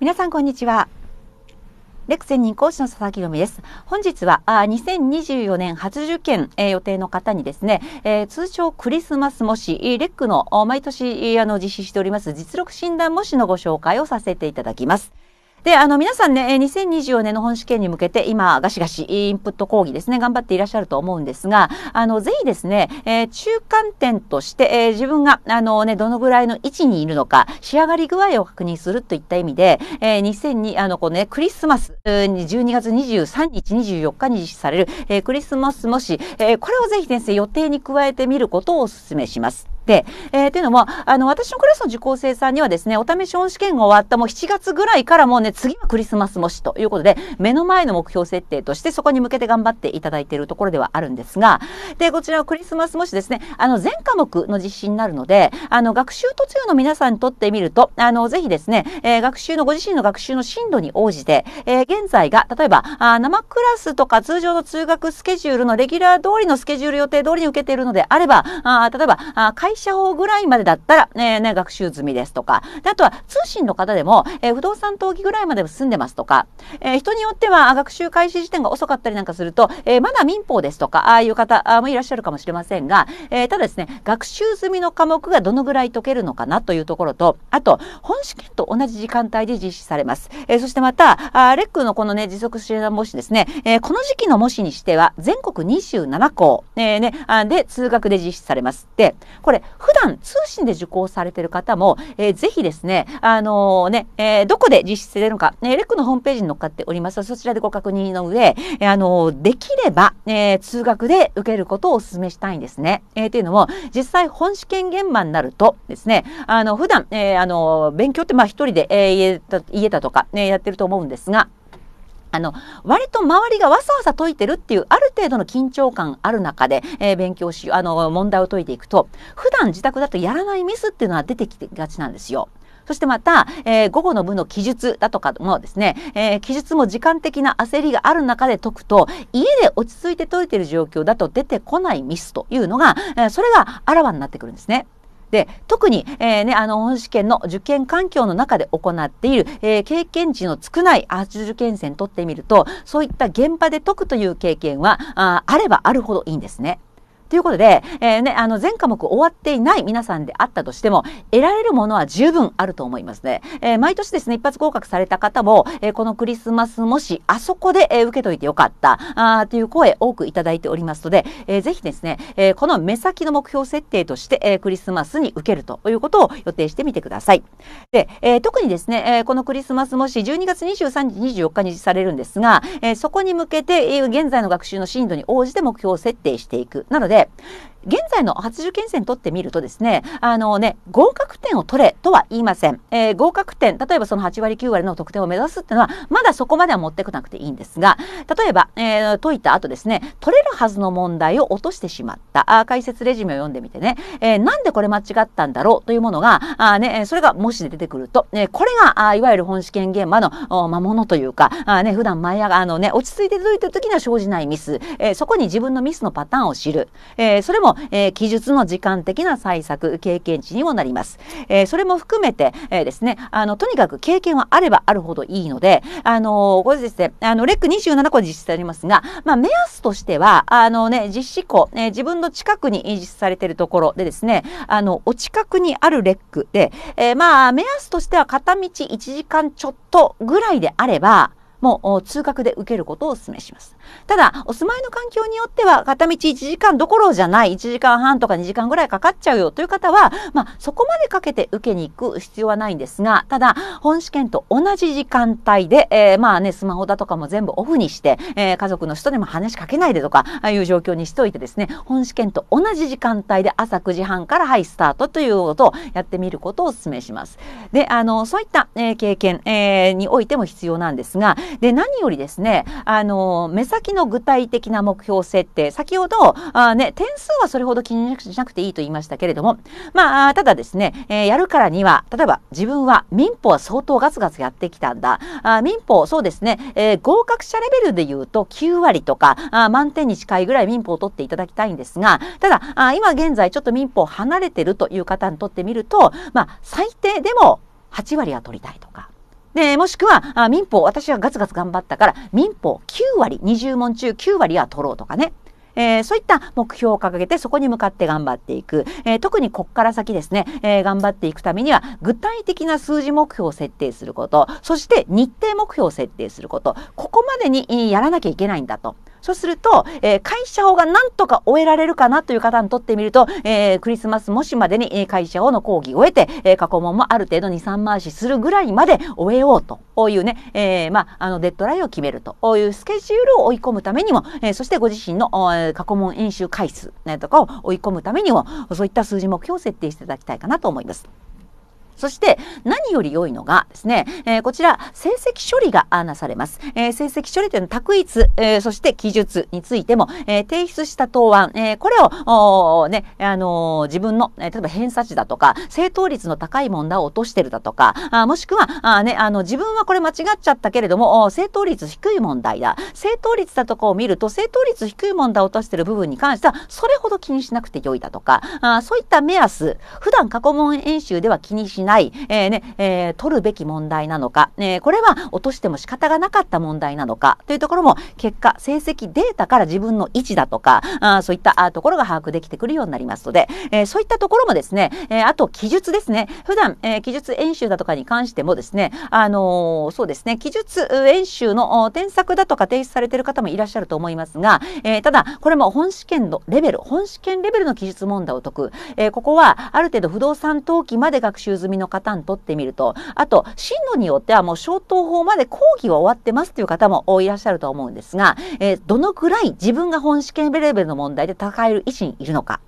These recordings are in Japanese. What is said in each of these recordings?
皆さんこんにちはレク専任講師の佐々木美です。本日はあ2024年初受験、えー、予定の方にですね、えー、通称クリスマス模試、レックの毎年あの実施しております実力診断模試のご紹介をさせていただきます。であの皆さんね2024年の本試験に向けて今ガシガシインプット講義ですね頑張っていらっしゃると思うんですがあのぜひですね、えー、中間点として、えー、自分があの、ね、どのぐらいの位置にいるのか仕上がり具合を確認するといった意味で、えー、2002あのこう、ね、クリスマス12月23日24日に実施される、えー、クリスマスもし、えー、これをぜひ先生予定に加えてみることをお勧めします。、えー、というのも、あの、私のクラスの受講生さんにはですね、お試し本試験が終わったもう7月ぐらいからもうね、次はクリスマス模試ということで、目の前の目標設定としてそこに向けて頑張っていただいているところではあるんですが、で、こちらはクリスマス模試ですね、あの、全科目の実施になるので、あの、学習途中の皆さんにとってみると、あの、ぜひですね、えー、学習の、ご自身の学習の進度に応じて、えー、現在が、例えば、あ生クラスとか通常の通学スケジュールのレギュラー通りのスケジュール予定通りに受けているのであれば、あ例えば、あ開社法ぐらいまでだったら、ね、ね、学習済みですとか、あとは通信の方でも、えー、不動産登記ぐらいまで済んでますとか、えー、人によっては学習開始時点が遅かったりなんかすると、えー、まだ民法ですとか、ああいう方もいらっしゃるかもしれませんが、えー、ただですね、学習済みの科目がどのぐらい解けるのかなというところと、あと、本試験と同じ時間帯で実施されます。えー、そしてまた、あレックのこのね、持続支援模試ですね、えー、この時期の模試にしては、全国27校、えーね、で通学で実施されます。で、これ、普段通信で受講されている方も、えー、ぜひですね、あのー、ね、えー、どこで実施されるのか、ね、レックのホームページに載っかっております。そちらでご確認の上、えー、あのー、できれば、えー、通学で受けることをお勧めしたいんですね。えー、というのも、実際本試験現場になるとですね、あの、普段、えー、あのー、勉強ってまあ一人で、えー、え言えたとか、ね、やってると思うんですが、あの割と周りがわさわさ解いてるっていうある程度の緊張感ある中で、えー、勉強しあの問題を解いていくと普段自宅だとやらないミスっていうのは出てきてがちなんですよ。そしてまた、えー、午後の部の記述だとかもですね、えー、記述も時間的な焦りがある中で解くと家で落ち着いて解いてる状況だと出てこないミスというのが、えー、それがあらわになってくるんですね。で特に、えーね、あの本試験の受験環境の中で行っている、えー、経験値の少ないアーチ受験生にとってみるとそういった現場で解くという経験はああればあるほどいいんですね。ということで、えー、ね、あの、全科目終わっていない皆さんであったとしても、得られるものは十分あると思いますね。えー、毎年ですね、一発合格された方も、えー、このクリスマスもし、あそこで、えー、受けといてよかった、あという声多くいただいておりますので、えー、ぜひですね、えー、この目先の目標設定として、えー、クリスマスに受けるということを予定してみてください。で、えー、特にですね、えー、このクリスマスもし、12月23日、24日にされるんですが、えー、そこに向けて、えー、現在の学習の進度に応じて目標を設定していく。なので、it 現在の受験生にとってみるとですね、あのね、合格点を取れとは言いません。えー、合格点、例えばその8割9割の得点を目指すっていうのは、まだそこまでは持ってこなくていいんですが、例えば、えー、解いた後ですね、取れるはずの問題を落としてしまった、あ解説レジュメを読んでみてね、えー、なんでこれ間違ったんだろうというものが、あね、それがもし出てくると、ね、これが、あいわゆる本試験現場の魔物というか、あね、普段前やが、あのね、落ち着いて届いてる時には生じないミス、えー、そこに自分のミスのパターンを知る、えー、それもえー、記述の時間的な採策経験値にもなります、えー、それも含めて、えー、ですねあのとにかく経験はあればあるほどいいのであのこれですねあのレック27個実施されますが、まあ、目安としてはあの、ね、実施校、えー、自分の近くに実施されているところでですねあのお近くにあるレックで、えー、まあ目安としては片道1時間ちょっとぐらいであればもう通学で受けることをお勧めします。ただ、お住まいの環境によっては、片道1時間どころじゃない、1時間半とか2時間ぐらいかかっちゃうよという方は、まあ、そこまでかけて受けに行く必要はないんですが、ただ、本試験と同じ時間帯で、えー、まあね、スマホだとかも全部オフにして、えー、家族の人にも話しかけないでとか、ああいう状況にしておいてですね、本試験と同じ時間帯で朝9時半から、はい、スタートということをやってみることをお勧めします。で、あの、そういった、えー、経験、えー、においても必要なんですが、で何よりですねあの目先の具体的な目標設定先ほどあ、ね、点数はそれほど気にしなくていいと言いましたけれども、まあ、ただですね、えー、やるからには例えば自分は民法は相当ガツガツやってきたんだあ民法そうですね、えー、合格者レベルでいうと9割とかあ満点に近いぐらい民法を取っていただきたいんですがただあ今現在ちょっと民法離れてるという方にとってみると、まあ、最低でも8割は取りたいとかで、もしくは、あ民法、私はガツガツ頑張ったから、民法9割、20問中9割は取ろうとかね。えー、そういった目標を掲げてそこに向かって頑張っていく、えー、特にここから先ですね、えー、頑張っていくためには具体的な数字目標を設定することそして日程目標を設定することここまでにやらなきゃいけないんだとそうすると、えー、会社法がなんとか終えられるかなという方にとってみると、えー、クリスマスもしまでに、え会社法の講義をえて、えー、過去問もある程度2、3回しするぐらいまで終えようというね、えー、まあ、あの、デッドラインを決めるというスケジュールを追い込むためにも、えー、そしてご自身の過去問演習回数、ね、とかを追い込むためにも、そういった数字目標を設定していただきたいかなと思います。そして何より良いのがですね、えー、こちら成績処理がなされます、えー、成績処理というのは択一、えー、そして記述についても、え提出した答案、えこれをね、あの自分の、え例えば偏差値だとか正答率の高い問題を落としてるだとかあもしくはあ、ね、あの自分はこれ間違っちゃったけれども正答率低い問題だ正答率だとかを見ると正答率低い問題を落としてる部分に関してはそれほど気にしなくて良いだとかあそういった目安普段過去問演習では気にしないない、えー、ねえー、取るべき問題なのか、えこれは落としても仕方がなかった問題なのかというところも結果成績データから自分の位置だとかあそういったところが把握できてくるようになりますので、えそういったところもですね、えあと記述ですね普段、え記述演習だとかに関してもですね、あのそうですね記述演習の添削だとか提出されている方もいらっしゃると思いますが、えただこれも本試験のレベル本試験レベルの記述問題を解く、えここはある程度不動産登記まで学習済みの方にとってみるとあと進路によってはもう消灯法まで講義は終わってますという方もいらっしゃると思うんですが、えー、どのくらい自分が本試験レベルの問題で戦える位置にいるのか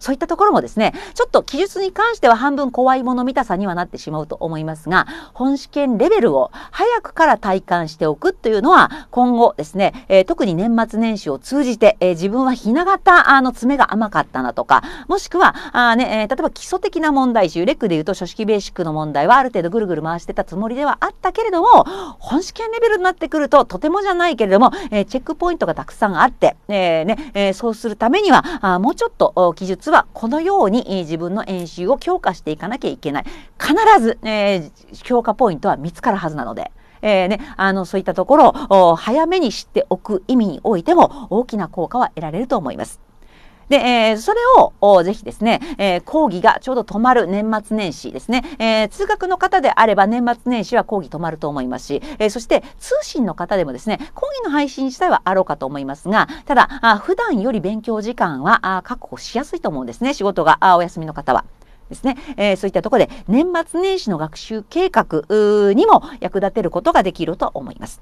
そういったところもですねちょっと記述に関しては半分怖いもの見たさにはなってしまうと思いますが本試験レベルを早くから体感しておくというのは今後ですね、えー、特に年末年始を通じて、えー、自分はひな形あの爪が甘かったなとかもしくはあ、ねえー、例えば基礎的な問題集レックでいうと書式ベーシックの問題はある程度ぐるぐる回してたつもりではあったけれども本試験レベルになってくるととてもじゃないけれども、えチェックポイントがたくさんあって、えねえそうするためにはあもうちょっと記述はこのように、え自分の演習を強化していかなきゃいけない必ず、えー、強化ポイントは見つかるはずなので。えーね、あのそういったところを早めに知っておく意味においても大きな効果は得られると思います。で、えー、それをぜひですね、えー、講義がちょうど止まる年末年始ですね、えー、通学の方であれば年末年始は講義止まると思いますし、えー、そして通信の方でもですね、講義の配信自体はあろうかと思いますが、ただ、あ普段より勉強時間はあ確保しやすいと思うんですね、仕事があお休みの方は。ですね、えー、そういったところで年末年始の学習計画にも役立てることができると思います。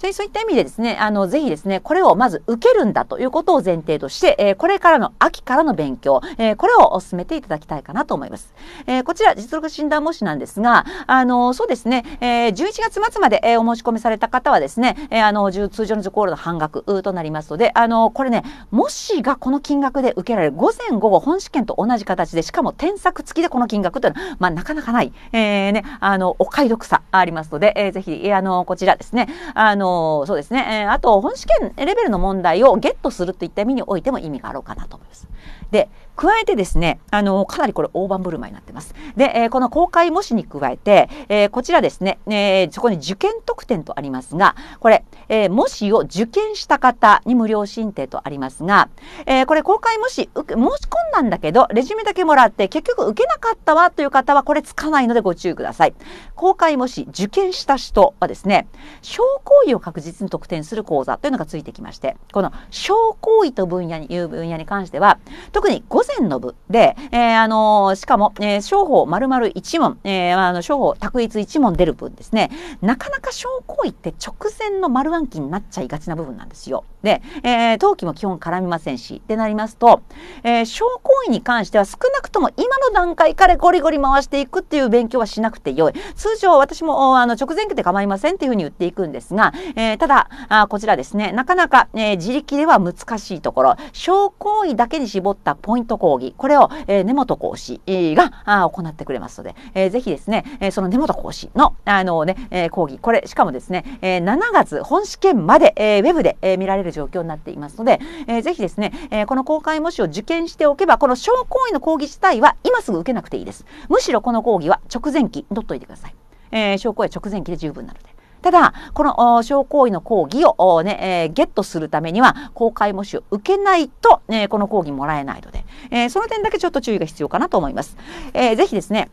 そういった意味でですね、あの、ぜひですね、これをまず受けるんだということを前提として、えー、これからの秋からの勉強、えー、これを進めていただきたいかなと思います。えー、こちら、実力診断模試なんですが、あの、そうですね、えー、11月末まで、えー、お申し込みされた方はですね、えー、あの、通常の受講料の半額となりますので、あの、これね、もしがこの金額で受けられる、午前午後本試験と同じ形で、しかも添削付きでこの金額というのは、まあ、なかなかない、えー、ね、あの、お買い得さありますので、えー、ぜひ、あの、こちらですね、あの、のそうですね、えー、あと本試験レベルの問題をゲットするといった意味においても意味があろうかなと思います。で加えてですね、あの、かなりこれ大盤振る舞いになってます。で、えー、この公開模試に加えて、えー、こちらですね、えー、そこに受験特典とありますが、これ、えー、模試を受験した方に無料申請とありますが、えー、これ公開模試、申し込んだんだけど、レジュメだけもらって結局受けなかったわという方はこれつかないのでご注意ください。公開模試、受験した人はですね、小行為を確実に特典する講座というのがついてきまして、この小行為と分野に、いう分野に関しては、特に5善の部で、えー、あのー、しかも、えー、商法丸々一問、えー、あの商法択一1問出る分ですね、なかなか商行為って直前の丸暗記になっちゃいがちな部分なんですよ。で、えー、登記も基本絡みませんし、ってなりますと、えー、商行為に関しては少なくとも今の段階からゴリゴリ回していくっていう勉強はしなくてよい。通常私もあの直前期で構いませんっていうふうに言っていくんですが、えー、ただあ、こちらですね、なかなか、えー、自力では難しいところ、商行為だけに絞ったポイント講義、これを、えー、根本講師が行ってくれますので、えー、ぜひですね、えー、その根本講師の、あのね、えー、講義、これ、しかもですね、えー、7月本試験まで、えー、ウェブで、えー、見られる状況になっていますので、えー、ぜひですね、えー、この公開模試を受験しておけば、この小行為の講義自体は今すぐ受けなくていいです。むしろこの講義は直前期、取っといてください。えー、証拠直前期で十分なので。ただ、この証行為の講義をね、えー、ゲットするためには公開模試を受けないと、ね、この講義もらえないので、えー、その点だけちょっと注意が必要かなと思います。えー、ぜひですね、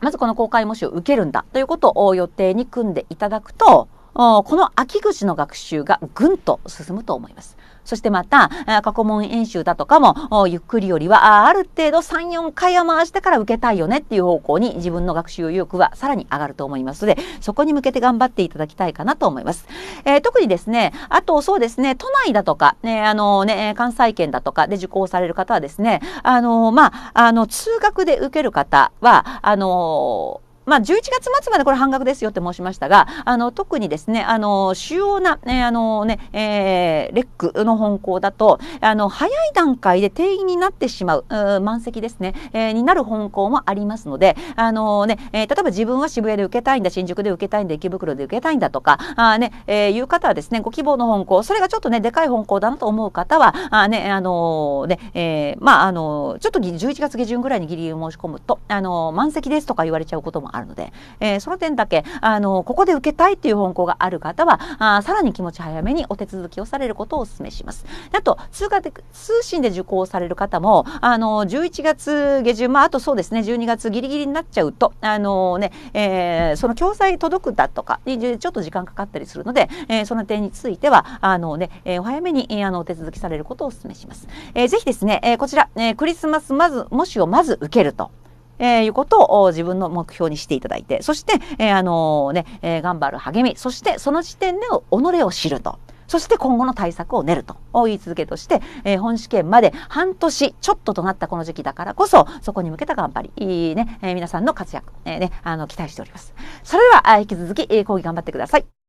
まずこの公開模試を受けるんだということを予定に組んでいただくと、この秋口の学習がぐんと進むと思います。そしてまた、過去問演習だとかも、ゆっくりよりは、ある程度3、4回は回してから受けたいよねっていう方向に自分の学習意欲はさらに上がると思いますので、そこに向けて頑張っていただきたいかなと思います。えー、特にですね、あとそうですね、都内だとか、ね、あのね、関西圏だとかで受講される方はですね、あの、まあ、あの、通学で受ける方は、あの、まあ、11月末までこれ半額ですよって申しましたが、あの、特にですね、あの、主要な、ね、あのね、えー、レックの本校だと、あの、早い段階で定員になってしまう、う満席ですね、えー、になる本校もありますので、あのね、えー、例えば自分は渋谷で受けたいんだ、新宿で受けたいんだ、池袋で受けたいんだとか、あね、えー、いう方はですね、ご希望の本校、それがちょっとね、でかい本校だなと思う方は、あね、あのね、えー、まあ、あのちょっと11月下旬ぐらいにギリギリ申し込むと、あの満席ですとか言われちゃうこともあるので、えー、その点だけあのここで受けたいっていう方向がある方はあさらに気持ち早めにお手続きをされることをお勧めします。あと通過で通信で受講される方もあの11月下旬、まあ、あとそうですね12月ギリギリになっちゃうとあの、ねえー、その教材届くだとかにちょっと時間かかったりするので、えー、その点についてはあのね、ねえー、お早めに、えー、あのお手続きされることをお勧めします。えー、ぜひですね、えー、こちら、えー、クリスマスまず模試をまず受けるとえー、いうことを自分の目標にしていただいて、そして、えー、あのね、えー、頑張る励み、そしてその時点での己を知ると。そして今後の対策を練ると言い続けとして、えー、本試験まで半年ちょっととなったこの時期だからこそ、そこに向けた頑張り、ね、えー、皆さんの活躍、えー、ね、あの、期待しております。それでは、引き続き、講義頑張ってください。